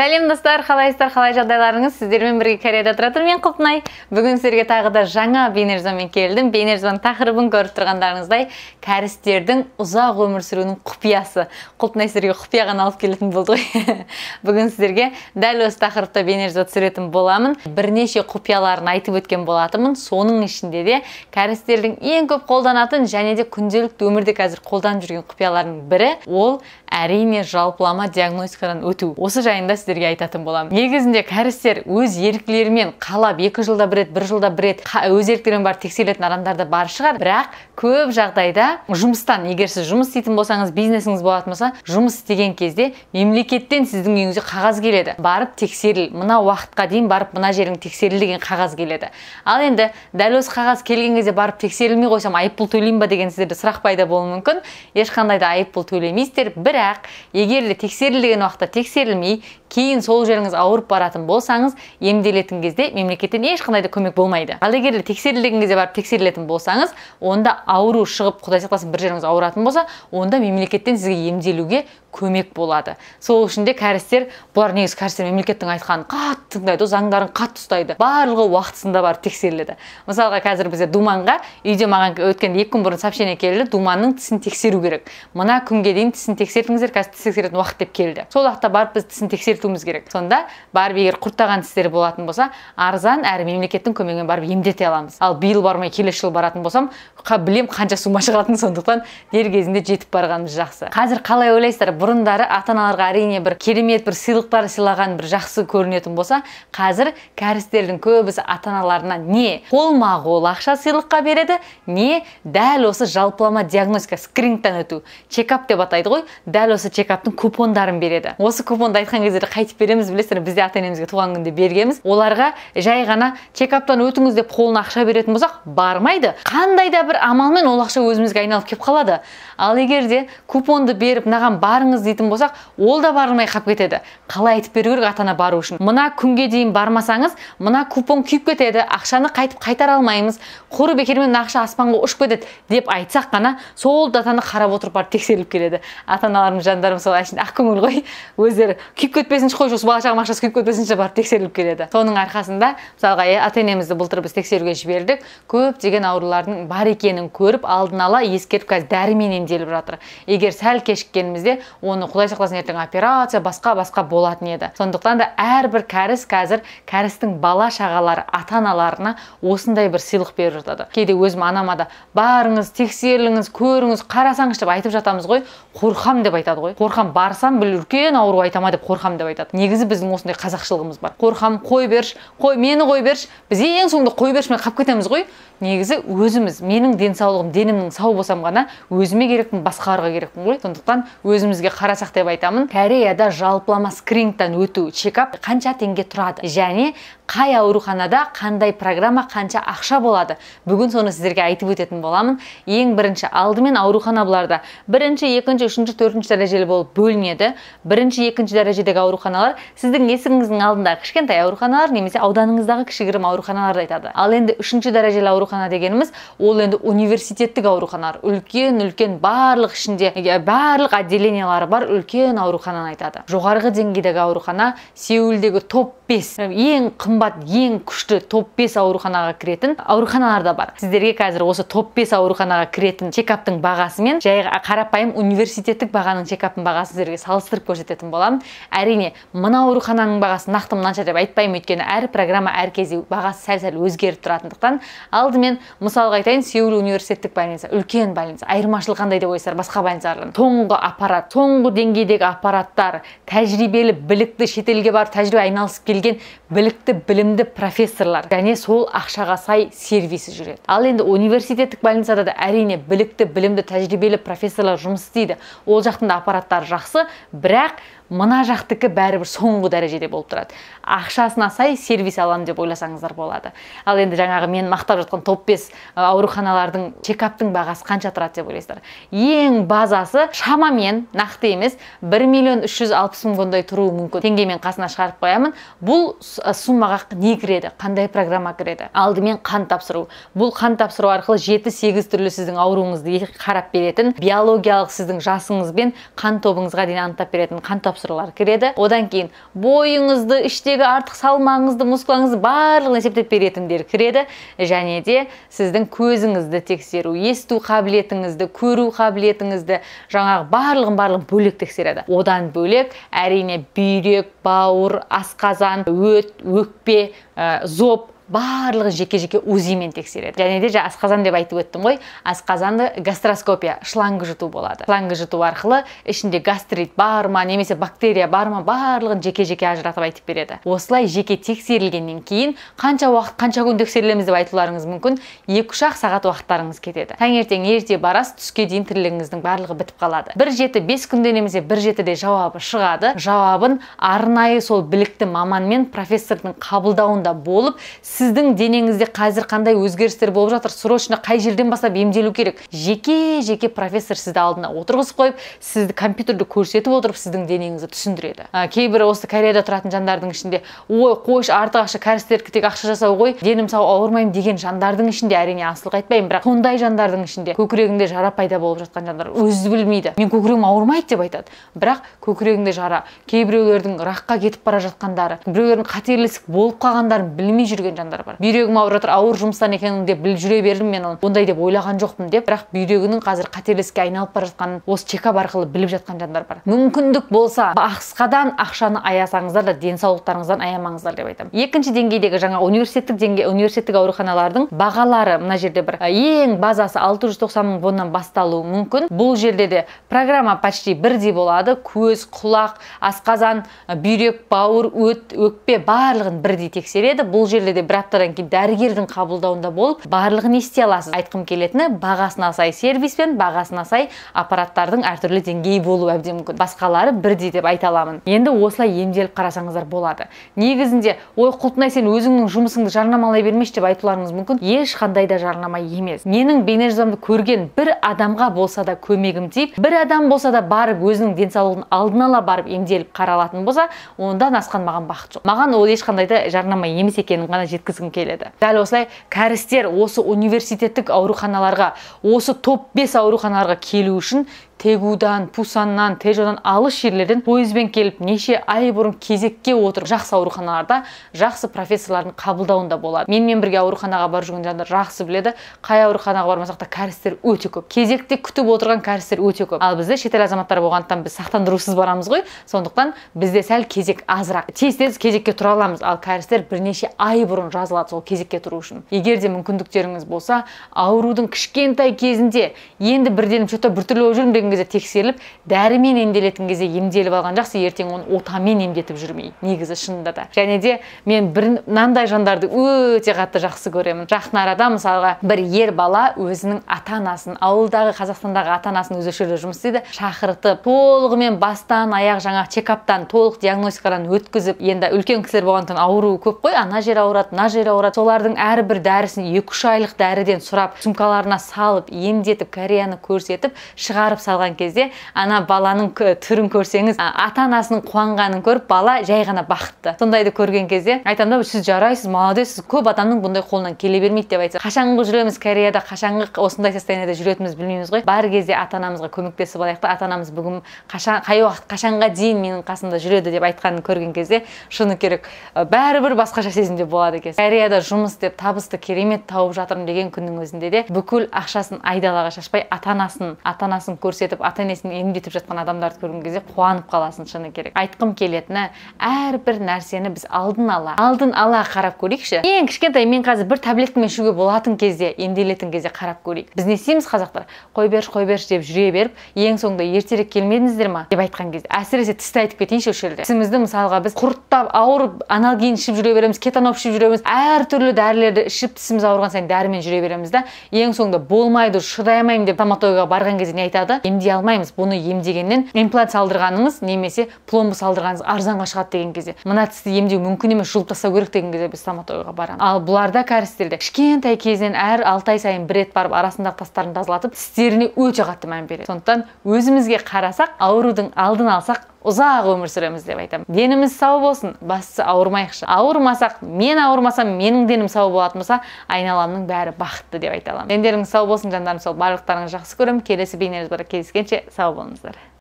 сәлем достар қалайсыздар қалай жағдайларыңыз сіздермен бірге кореяда тұратын мен құлпынай бүгін сіздерге тағы да жаңа бейнерзонмен келдім бейнерзон тақырыбын көріп тұрғандарыңыздай кәрістердің ұзақ өмір сүруінің құпиясы құлпынай сіздерге құпия ғана алып келетін болды ғой бүгін сіздерге дәл осы тақырыпта бейнерзо түсіретін боламын бірнеше құпияларын айтып өткен болатынмын соның ішінде де кәрістердің ең көп қолданатын және де күнделікті өмірде қазір қолданып жүрген құпияларының бірі ол әрине жалпылама диагностикадан өту осы жайында сіздерге айтатын боламын негізінде кәрістер өз еріктілерімен қалап екі жылда бір рет бір жылда бір рет өз еріктілерімен барып тексерілетін адамдар да бар шығар бірақ көп жағдайда жұмыстан егер сіз жұмыс істейтін болсаңыз бизнесіңіз болатын болса жұмыс істеген кезде мемлекеттен сіздің үйіңізге қағаз келеді барып тексеріл мына уақытқа дейін барып мына жерің тексеріл деген қағаз келеді ал енді дәл осы қағаз келген кезде барып тексерілмей қойсам айыппұл төлеймін ба деген сіздерде сұрақ пайда болуы мүмкін ешқандай да айыппұл төлемейсіздер бірақ егер де тексерілген уақытта тексерілмей кейін сол жеріңіз ауырып баратын болсаңыз емделетін кезде мемлекеттен ешқандай да көмек болмайды ал егер де тексерілген кезде барып тексерілетін болсаңыз онда ауру шығып құдай сақтасын бір жеріңіз ауыратын болса онда мемлекеттен сізге емделуге көмек болады сол үшін де кәрістер бұлар негізі кәрістер мемлекеттің айтқанын қатты тыңдайды заңдарын қатты ұстайды барлығы уақытысында барып тексеріледі мысалға қазір бізде думанға үйде маған өткен екі күн бұрын сообщение келді думанның тісін тексеру керек мына күнге дейін тісін тексертіңіздер қазір тіс тексеретін уақыт деп келді сол уақытта барып біз тісін тексер кішіртуіміз керек сонда барып егер құрттаған тістер болатын болса арзан әрі мемлекеттің көмегімен барып емдете аламыз ал биыл бармай келесі жылы баратын болсам қа, білем қанша сумма шығатынын сондықтан дер кезінде жетіп барғанымыз жақсы қазір қалай ойлайсыздар бұрындары ата аналарға әрине бір керемет бір сыйлықтар сыйлаған бір жақсы көрінетін болса қазір кәрістердің көбісі ата аналарына не қолма қол ақша сыйлыққа береді не дәл осы жалпылама диагностика скринингтан өту чекап деп атайды ғой дәл осы чекаптың купондарын береді осы купонды айтқан кезде қайтып береміз білесіздер бізде ата енемізге туған күнде бергенбіз оларға жай ғана чекаптан өтіңіз деп қолына ақша беретін болсақ бармайды қандай да бір амалмен ол ақша өзімізге айналып келіп қалады ал егер де купонды беріп мынаған барыңыз дейтін болсақ ол да барылмай қалып кетеді қалай айтып беру керек ата ана бару үшін мына күнге дейін бармасаңыз мына купон күйіп кетеді ақшаны қайтып қайтара алмаймыз құры бекермен ақша аспанға ұшып кетеді деп айтсақ қана сол датаны қарап отырып барып тексеріліп келеді ата аналарымыз жандарым сол әшейін ақ көңіл ғой өздері күйіп кетпес бесінші қой жүз бала шағам ақшасы күйіп кетпесінші барып тексеріліп келеді соның арқасында мысалға иә, ата енемізді былтыр біз тексеруге жібердік көптеген аурулардың бар екенін көріп алдын ала ескертіп қазір дәрімен емделіп жатыр егер сәл кешіккенімізде оны құдай сақтасын ертең операция басқа басқа болатын еді сондықтан да әрбір кәріс қазір кәрістің бала шағалары ата аналарына осындай бір сыйлық беріп жатады кейде өзім анама да барыңыз тексеріліңіз көріңіз қарасаңызшы деп айтып жатамыз ғой қорқам деп айтады ғой қорқам барсам бір үлкен ауру айта ма деп қорқам деп айтады негізі біздің осындай қазақшылығымыз бар қорқам қой берші қой мені қой берші біз ең соңында қой берші мен қалып кетеміз ғой негізі өзіміз менің денсаулығым денімнің сау болсам ғана өзіме керекпін басқаларға керекпін ғой сондықтан өзімізге қарасақ деп айтамын кореяда жалпылама скринингтан өту чекап қанша теңге тұрады және қай ауруханада қандай программа қанша ақша болады бүгін соны сіздерге айтып өтетін боламын ең бірінші алдымен аурухана бұларда бірінші екінші үшінші төртінші дәрежелі болып бөлінеді бірінші екінші дәрежедегі ауруханалар сіздің есігіңіздің алдындағы кішкентай ауруханалар немесе ауданыңыздағы кішігірім ауруханаларды айтады ал енді үшінші дәрежелі аурухана аурухана дегеніміз ол енді университеттік ауруханалар үлкен үлкен барлық ішінде иә, барлық отделениялары бар үлкен аурухананы айтады жоғарғы деңгейдегі аурухана сеулдегі топ бес ең қымбат ең күшті топ бес ауруханаға кіретін ауруханалар да бар сіздерге қазір осы топ бес ауруханаға кіретін чекаптың бағасы мен жай қарапайым университеттік бағаның чекаптың бағасын сіздерге салыстырып көрсететін боламын әрине мына аурухананың бағасы нақты мынанша деп айтпаймын өйткені әр программа әр кезде бағасы сәл сәл өзгеріп тұратындықтан алдымен мен мысалға айтайын сеул университеттік больница үлкен больница айырмашылығы қандай деп ойлайсыздар басқа больницалардан соңғы аппарат соңғы деңгейдегі аппараттар тәжірибелі білікті шетелге барып тәжірибе айналысып келген білікті білімді профессорлар және сол ақшаға сай сервисі жүреді ал енді университеттік больницада да әрине білікті білімді тәжірибелі профессорлар жұмыс істейді ол жақтың да аппараттары жақсы бірақ мына жақтыкі бәрібір соңғы дәрежеде болып тұрады ақшасына сай сервис аламын деп ойласаңыздар болады ал енді жаңағы мен мақтап жатқан топ бес ауруханалардың чекаптың бағасы қанша тұрады деп ойлайсыздар ең базасы шамамен нақты емес бір миллион үш жүз алпыс мың тұруы мүмкін теңге қасына шығарып қоямын бұл суммаға не кіреді қандай программа кіреді алдымен қан тапсыру бұл қан тапсыру арқылы жеті сегіз түрлі сіздің ауруыңызды қарап беретін биологиялық сіздің жасыңыз бен қан тобыңызға дейін анықтап беретін қан тапсыру тапсырулар кіреді одан кейін бойыңызды іштегі артық салмағыңызды мускулаңызды барлығын есептеп беретіндер кіреді және де сіздің көзіңізді тексеру есту қабілетіңізді көру қабілетіңізді жаңағы барлығын барлығын бөлек тексереді одан бөлек әрине бүйрек бауыр асқазан өт өкпе ә, зоб барлығын жеке жеке узимен тексереді және де жаңа асқазан деп айтып өттім ғой асқазанды гастроскопия шланг жұту болады шланг жұту арқылы ішінде гастрит бар ма немесе бактерия бар ма барлығын жеке жеке ажыратып айтып береді осылай жеке тексерілгеннен кейін қанша уақыт қанша күн тексерілеміз деп айтуларыңыз мүмкін екі үш ақ сағат уақыттарыңыз кетеді таңертең ерте барасыз түске дейін тірлігіңіздің барлығы бітіп қалады бір жеті бес күнде немесе бір жетіде жауабы шығады жауабын арнайы сол білікті маман мен профессордың қабылдауында болып сіздің денеңізде қазір қандай өзгерістер болып жатыр срочно қай жерден бастап емделу керек жеке жеке профессор сізді алдына отырғызып қойып сізді компьютерді көрсетіп отырып сіздің денеңізді түсіндіреді а, кейбір осы кореяда тұратын жандардың ішінде ой қойшы артық ақша кәрістердікі тек ақша жасау ғой денім сау ауырмаймын деген жандардың ішінде әрине асылық айтпаймын бірақ сондай жандардың ішінде көкірегінде жара пайда болып жатқан жандар өзі білмейді мен көкірегім ауырмайды деп айтады бірақ көкірегінде жара кейбіреулердің раққа кетіп бара жатқандары біреулердің қатерлі ісік болып қалғандарын білмей жүрген жандар адамдар бар бүйрегім ауырып жатыр ауыр жұмыстан екенін деп біліп жүре бердім мен оны ондай деп ойлаған жоқпын деп бірақ бүйрегінің қазір қателеске айналып бара жатқанын осы чекап арқылы біліп жатқан жандар бар мүмкіндік болса басқадан ақшаны аясаңыздар да денсаулықтарыңыздан аямаңыздар деп айтамын екінші деңгейдегі жаңа университеттік деңгей университеттік ауруханалардың бағалары мына жерде бір ең базасы 690 мың воннан басталуы мүмкін бұл жерде де программа почти бірдей болады көз құлақ асқазан бүйрек бауыр өт өкпе барлығын бірдей тексереді бұл жерде де аптадан кейін дәрігердің қабылдауында болып барлығын істей аласыз айтқым келетіні бағасына сай сервис пен бағасына сай аппараттардың әртүрлі деңгейі болуы әбден мүмкін басқалары бірдей деп айта аламын енді осылай емделіп қарасаңыздар болады негізінде ой құлтынай сен өзіңнің жұмысыңды жарнамалай бермеші деп айтуларыңыз мүмкін ешқандай да жарнама емес менің бейнежазбамды көрген бір адамға болса да көмегім тиіп бір адам болса да барып өзінің денсаулығын алдын ала барып емделіп қаралатын болса ондан асқан маған бақыт жоқ маған ол ешқандай да жарнама емес екенін ғана жеткізгім келеді дәл осылай кәрістер осы университеттік ауруханаларға осы топ бес ауруханаларға келу үшін тегудан пусаннан тежодан алыс жерлерден пойызбен келіп неше ай бұрын кезекке отырып жақсы ауруханаларда жақсы профессорлардың қабылдауында болады менімен бірге ауруханаға барып жүрген жандар жақсы біледі қай ауруханаға бармасақ та кәрістер өте көп кезекте күтіп отырған кәрістер өте көп ал бізде шетел азаматтары болғандықтан біз сақтандырусыз барамыз ғой сондықтан бізде сәл кезек азырақ тез тез кезекке тұра аламыз ал кәрістер бірнеше ай бұрын жазылады сол кезекке тұру үшін егер де мүмкіндіктеріңіз болса аурудың кішкентай кезінде енді бірден че то біртүрлі болып жүрмін кезде тексеріліп дәрімен емделетін кезде емделіп алған жақсы ертең оны отамен емдетіп жүрмей негізі шынында да және де мен бір мынандай жандарды өте қатты жақсы көремін жақын арада мысалға бір ер бала өзінің ата анасын ауылдағы қазақстандағы ата анасын өзі осы жұмыс істейді шақыртып толығымен бастан аяқ жаңа чекаптан толық диагностикадан өткізіп енді үлкен кісілер болғандықтан ауруы көп қой ана жер ауырады мына жер ауырады солардың әрбір дәрісін екі үш айлық дәріден сұрап сумкаларына салып емдетіп кореяны көрсетіп шығарып салған жасалған кезде ана баланың түрін көрсеңіз ата анасының қуанғанын көріп бала жай ғана бақытты сондайды көрген кезде айтамын да сіз жарайсыз молодец көп адамның бұндай қолынан келе бермейді деп айтса қашанғы жүреміз кореяда қашанғы осындай состояниеда жүретінімізді білмейміз ғой бар кезде ата анамызға көмектесіп алайық та ата анамыз бүгін қашан қай уақыт қашанға дейін менің қасымда жүреді деп айтқанын көрген кезде шыны керек бәрібір басқаша сезімде болады екен кореяда жұмыс деп табысты керемет тауып жатырмын деген күннің өзінде де бүкіл ақшасын айдалаға шашпай ата анасын ата анасын көрсетіп сөйтіп ата енесін емдетіп жатқан адамдарды көрген кезде қуанып қаласың шыны керек айтқым келетіні әрбір нәрсені біз алдын ала алдын ала қарап көрейікші ең кішкентай мен қазір бір таблеткамен ішуге болатын кезде емделетін кезде қарап көрейік біз не істейміз қазақтар қой берші қой берші деп жүре беріп ең соңында ертерек келмедіңіздер ма деп айтқан кезде әсіресе тісті айтып кетейінші осы жерде тісімізді мысалға біз құрттап ауырып аналгин ішіп жүре береміз кетанов ішіп жүреміз әртүрлі дәрілерді ішіп тісіміз ауырған сайын дәрімен жүре береміз да ең соңында болмайды шыдай алмаймын деп стоматологқа барған кезде не айтады емдей алмаймыз бұны емдегеннен имплант салдырғаныңыз немесе пломба салдырғаныңыз арзанға шығады деген кезде мына тісті емдеу мүмкін емес жұлып тастау керек деген кезде біз стоматологқа барамыз ал бұларда кәрістерде кішкентай кезінен әр алты ай сайын бір рет барып арасындағы тастарын тазалатып тістеріне өте қатты мән береді сондықтан өзімізге қарасақ аурудың алдын алсақ ұзақ өмір сүреміз деп айтамын деніміз сау болсын бастысы ауырмайықшы ауырмасақ мен ауырмасам менің денім сау болатын болса айналамның бәрі бақытты деп айта аламын дендеріңіз сау болсын жандарым сол барлықтарыңызды жақсы көремін келесі бейнеміз кездескенше сау болыңыздар